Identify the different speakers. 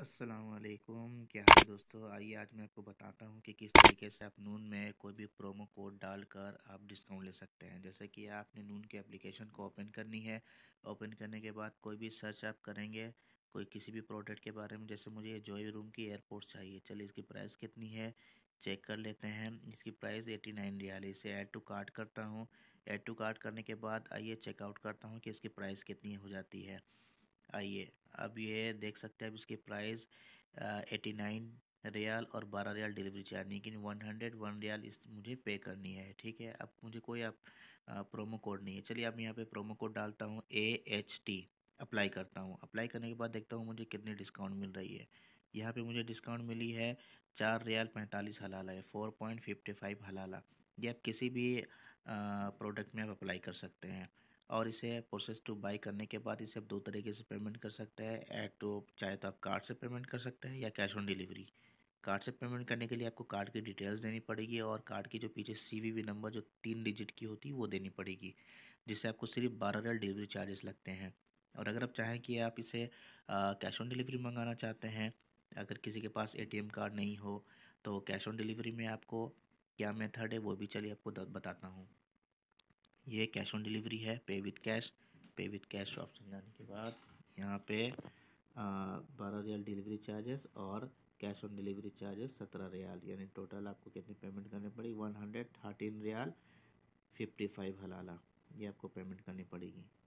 Speaker 1: असलकुम क्या है दोस्तों आइए आज मैं आपको बताता हूँ कि किस तरीके से आप नून में कोई भी प्रोमो कोड डालकर आप डिस्काउंट ले सकते हैं जैसे कि आपने नून के एप्लीकेशन को ओपन करनी है ओपन करने के बाद कोई भी सर्च आप करेंगे कोई किसी भी प्रोडक्ट के बारे में जैसे मुझे जॉय रूम की एयरपोर्ट चाहिए चलिए इसकी प्राइस कितनी है चेक कर लेते हैं इसकी प्राइस एटी नाइन रियाल इसे ऐड टू कार्ट करता हूँ ऐड टू कार्ट करने के बाद आइए चेकआउट करता हूँ कि इसकी प्राइस कितनी हो जाती है आइए अब ये देख सकते हैं अब इसकी प्राइस एटी नाइन रियाल और बारह रियाल डिलीवरी चार्ज लेकिन वन हंड्रेड वन रियाल इस मुझे पे करनी है ठीक है अब मुझे कोई आप प्रोमो कोड नहीं है चलिए अब यहाँ पे प्रोमो कोड डालता हूँ ए एच टी अप्लाई करता हूँ अप्लाई करने के बाद देखता हूँ मुझे कितनी डिस्काउंट मिल रही है यहाँ पे मुझे डिस्काउंट मिली है चार रियाल पैंतालीस हलाला है four point fifty five halala ये आप किसी भी प्रोडक्ट में आप अप्लाई कर सकते हैं और इसे प्रोसेस टू बाई करने के बाद इसे आप दो तरीके से पेमेंट कर सकते हैं एट टू चाहे तो आप कार्ड से पेमेंट कर सकते हैं या कैश ऑन डिलीवरी कार्ड से पेमेंट करने के लिए आपको कार्ड की डिटेल्स देनी पड़ेगी और कार्ड की जो पीछे सी नंबर जो तीन डिजिट की होती है वो देनी पड़ेगी जिससे आपको सिर्फ बारह रियल डिलीवरी चार्जेस लगते हैं और अगर आप चाहें कि आप इसे कैश ऑन डिलीवरी मंगाना चाहते हैं अगर किसी के पास एम कार्ड नहीं हो तो कैश ऑन डिलीवरी में आपको क्या मेथड है वो भी चलिए आपको बताता हूँ ये कैश ऑन डिलीवरी है pay with cash pay with cash option जाने के बाद यहाँ पे बारह रियाल डिलीवरी चार्जेस और कैश ऑन डिलीवरी चार्जेस सत्रह रियाल यानी टोटल आपको कितनी पेमेंट करनी पड़ी one hundred thirteen riyal fifty five halala ये आपको पेमेंट करनी पड़ेगी